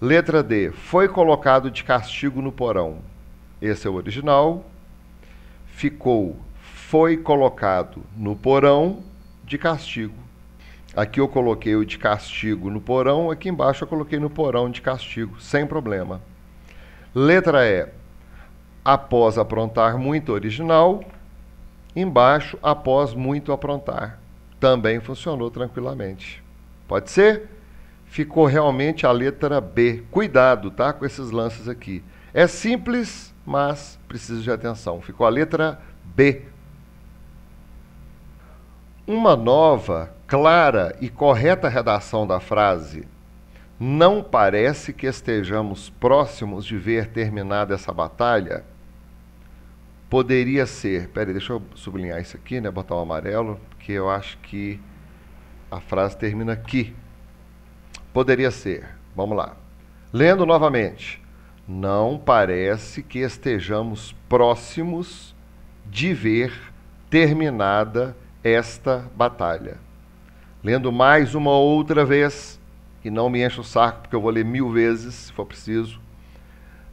Speaker 1: Letra D. Foi colocado de castigo no porão. Esse é o original. Ficou. Foi colocado no porão de castigo. Aqui eu coloquei o de castigo no porão, aqui embaixo eu coloquei no porão de castigo, sem problema. Letra E. Após aprontar muito original, embaixo após muito aprontar. Também funcionou tranquilamente. Pode ser? ficou realmente a letra B. Cuidado, tá? Com esses lances aqui. É simples, mas precisa de atenção. Ficou a letra B. Uma nova, clara e correta redação da frase. Não parece que estejamos próximos de ver terminada essa batalha. Poderia ser. Peraí, deixa eu sublinhar isso aqui, né? Botar o um amarelo, porque eu acho que a frase termina aqui poderia ser. Vamos lá. Lendo novamente. Não parece que estejamos próximos de ver terminada esta batalha. Lendo mais uma outra vez, e não me enche o saco porque eu vou ler mil vezes se for preciso.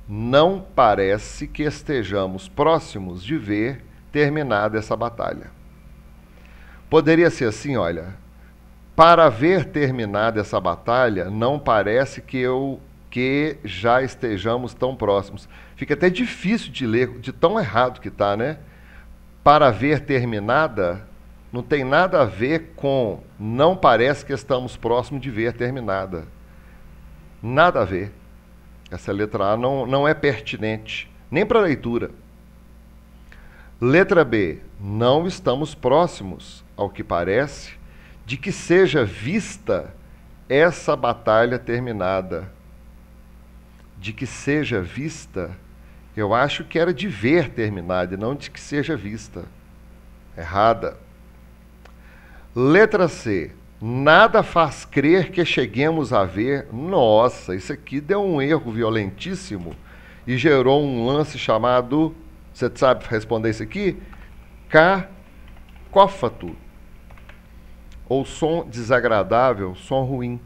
Speaker 1: Não parece que estejamos próximos de ver terminada essa batalha. Poderia ser assim, olha, para ver terminada essa batalha, não parece que eu que já estejamos tão próximos. Fica até difícil de ler, de tão errado que está, né? Para ver terminada, não tem nada a ver com não parece que estamos próximos de ver terminada. Nada a ver. Essa letra A não, não é pertinente, nem para leitura. Letra B, não estamos próximos, ao que parece, de que seja vista essa batalha terminada, de que seja vista, eu acho que era de ver terminada e não de que seja vista. Errada. Letra C. Nada faz crer que cheguemos a ver. Nossa, isso aqui deu um erro violentíssimo e gerou um lance chamado. Você sabe responder isso aqui? Cacófato ou som desagradável, som ruim.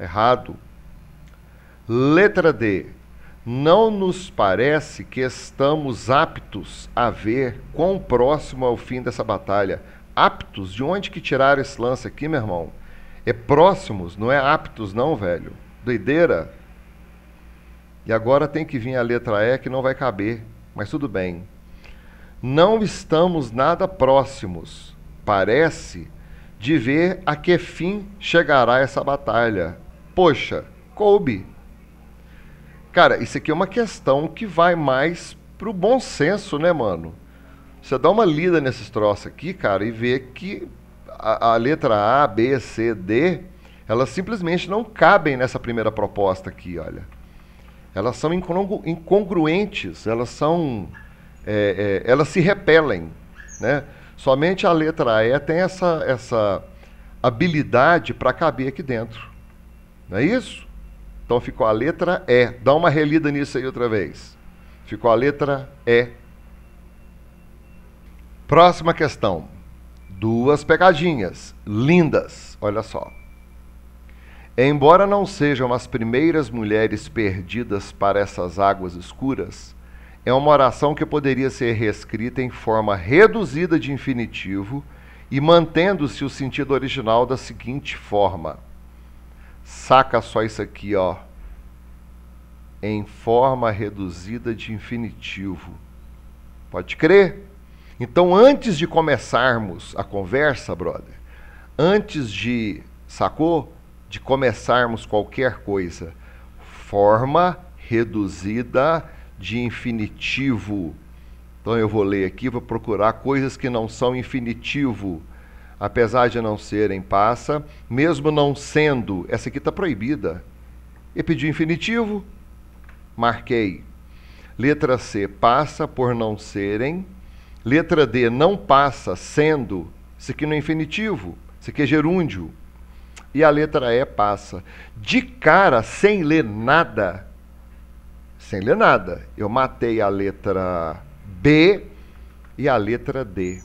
Speaker 1: Errado. Letra D. Não nos parece que estamos aptos a ver quão próximo é o fim dessa batalha. Aptos? De onde que tiraram esse lance aqui, meu irmão? É próximos, não é aptos, não, velho. Doideira. E agora tem que vir a letra E que não vai caber, mas tudo bem. Não estamos nada próximos parece, de ver a que fim chegará essa batalha. Poxa, coube. Cara, isso aqui é uma questão que vai mais pro bom senso, né, mano? Você dá uma lida nesses troços aqui, cara, e vê que a, a letra A, B, C, D, elas simplesmente não cabem nessa primeira proposta aqui, olha. Elas são incongru incongruentes, elas são. É, é, elas se repelem, né? Somente a letra E tem essa, essa habilidade para caber aqui dentro. Não é isso? Então ficou a letra E. Dá uma relida nisso aí outra vez. Ficou a letra E. Próxima questão. Duas pegadinhas lindas. Olha só. Embora não sejam as primeiras mulheres perdidas para essas águas escuras, é uma oração que poderia ser reescrita em forma reduzida de infinitivo e mantendo-se o sentido original da seguinte forma. Saca só isso aqui, ó. Em forma reduzida de infinitivo. Pode crer? Então, antes de começarmos a conversa, brother, antes de, sacou? De começarmos qualquer coisa, forma reduzida de de infinitivo. Então eu vou ler aqui, vou procurar coisas que não são infinitivo, apesar de não serem passa, mesmo não sendo. Essa aqui está proibida. E pediu infinitivo, marquei. Letra C, passa por não serem. Letra D, não passa sendo. Isso aqui não é infinitivo, isso aqui é gerúndio. E a letra E passa. De cara, sem ler nada, sem ler nada. Eu matei a letra B e a letra D.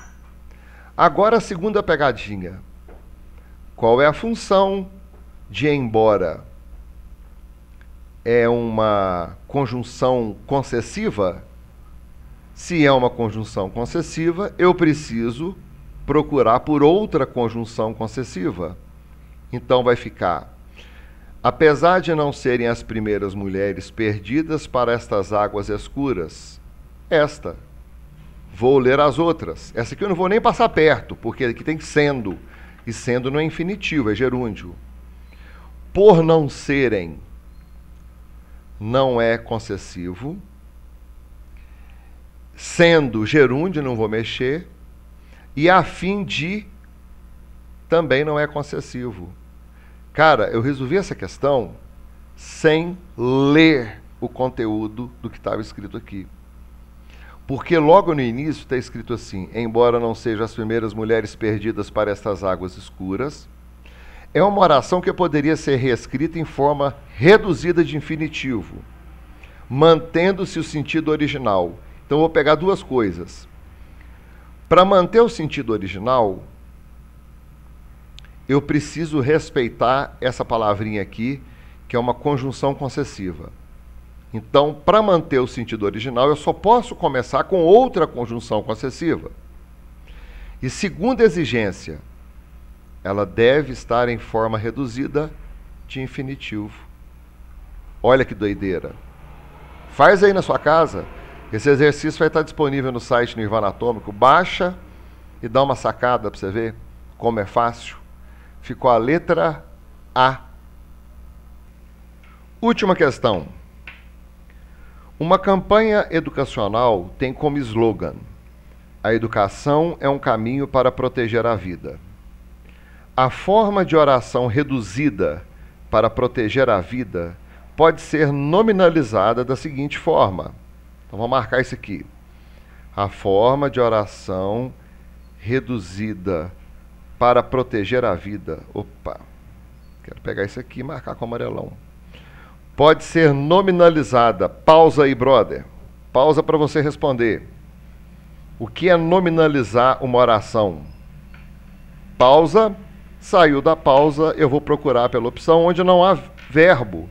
Speaker 1: Agora a segunda pegadinha. Qual é a função de embora? É uma conjunção concessiva? Se é uma conjunção concessiva, eu preciso procurar por outra conjunção concessiva. Então vai ficar Apesar de não serem as primeiras mulheres perdidas para estas águas escuras, esta. Vou ler as outras. Essa aqui eu não vou nem passar perto, porque aqui tem sendo. E sendo não é infinitivo, é gerúndio. Por não serem, não é concessivo. Sendo gerúndio, não vou mexer. E a fim de, também não é concessivo Cara, eu resolvi essa questão sem ler o conteúdo do que estava escrito aqui. Porque logo no início está escrito assim: embora não sejam as primeiras mulheres perdidas para estas águas escuras, é uma oração que poderia ser reescrita em forma reduzida de infinitivo, mantendo-se o sentido original. Então vou pegar duas coisas. Para manter o sentido original, eu preciso respeitar essa palavrinha aqui, que é uma conjunção concessiva. Então, para manter o sentido original, eu só posso começar com outra conjunção concessiva. E segunda exigência, ela deve estar em forma reduzida de infinitivo. Olha que doideira. Faz aí na sua casa. Esse exercício vai estar disponível no site do Nirvana Atômico. Baixa e dá uma sacada para você ver como é fácil. Ficou a letra A. Última questão. Uma campanha educacional tem como slogan: A educação é um caminho para proteger a vida. A forma de oração reduzida para proteger a vida pode ser nominalizada da seguinte forma. Então vamos marcar isso aqui. A forma de oração reduzida para proteger a vida. Opa, quero pegar isso aqui e marcar com amarelão. Pode ser nominalizada. Pausa aí, brother. Pausa para você responder. O que é nominalizar uma oração? Pausa, saiu da pausa, eu vou procurar pela opção onde não há verbo.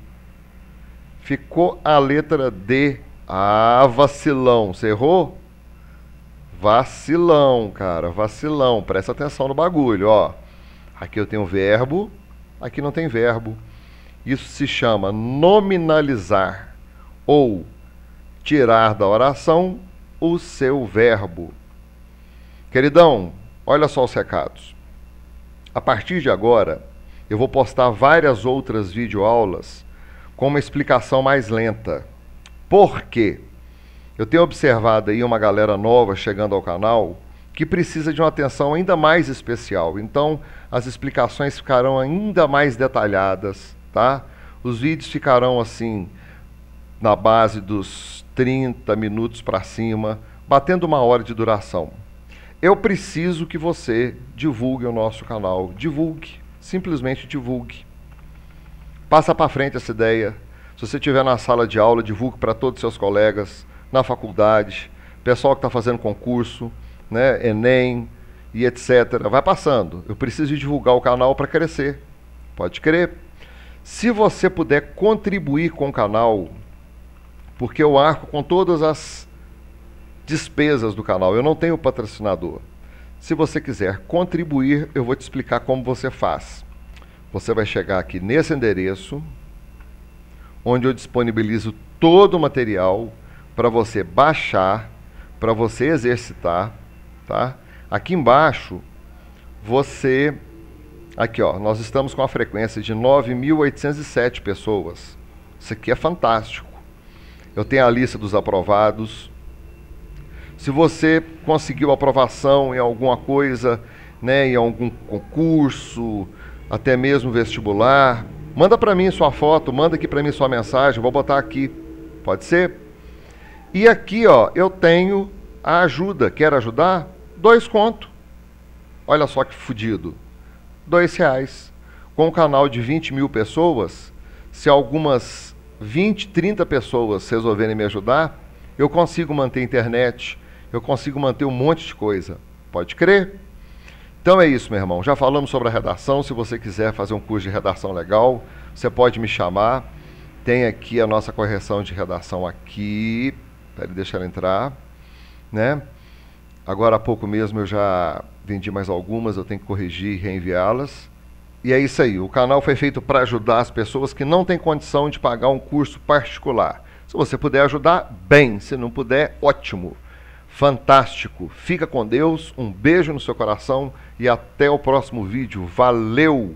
Speaker 1: Ficou a letra D. Ah, vacilão, você errou? Vacilão, cara, vacilão. Presta atenção no bagulho, ó. Aqui eu tenho verbo, aqui não tem verbo. Isso se chama nominalizar ou tirar da oração o seu verbo. Queridão, olha só os recados. A partir de agora, eu vou postar várias outras videoaulas com uma explicação mais lenta. Por quê? Eu tenho observado aí uma galera nova chegando ao canal que precisa de uma atenção ainda mais especial. Então, as explicações ficarão ainda mais detalhadas, tá? Os vídeos ficarão assim na base dos 30 minutos para cima, batendo uma hora de duração. Eu preciso que você divulgue o nosso canal, divulgue, simplesmente divulgue. Passa para frente essa ideia. Se você estiver na sala de aula, divulgue para todos os seus colegas na faculdade, pessoal que está fazendo concurso, né, Enem e etc. Vai passando. Eu preciso divulgar o canal para crescer. Pode crer. Se você puder contribuir com o canal, porque eu arco com todas as despesas do canal, eu não tenho patrocinador. Se você quiser contribuir, eu vou te explicar como você faz. Você vai chegar aqui nesse endereço, onde eu disponibilizo todo o material, para você baixar, para você exercitar, tá? Aqui embaixo você aqui ó, nós estamos com a frequência de 9.807 pessoas. Isso aqui é fantástico. Eu tenho a lista dos aprovados. Se você conseguiu aprovação em alguma coisa, né, em algum concurso, até mesmo vestibular, manda para mim sua foto, manda aqui para mim sua mensagem, vou botar aqui. Pode ser? E aqui, ó, eu tenho a ajuda. Quer ajudar? Dois conto. Olha só que fudido. Dois reais. Com um canal de 20 mil pessoas, se algumas 20, 30 pessoas resolverem me ajudar, eu consigo manter internet, eu consigo manter um monte de coisa. Pode crer? Então é isso, meu irmão. Já falamos sobre a redação. Se você quiser fazer um curso de redação legal, você pode me chamar. Tem aqui a nossa correção de redação aqui para ele deixar ela entrar, né? Agora há pouco mesmo eu já vendi mais algumas, eu tenho que corrigir e reenviá-las. E é isso aí, o canal foi feito para ajudar as pessoas que não têm condição de pagar um curso particular. Se você puder ajudar, bem, se não puder, ótimo. Fantástico. Fica com Deus, um beijo no seu coração e até o próximo vídeo. Valeu!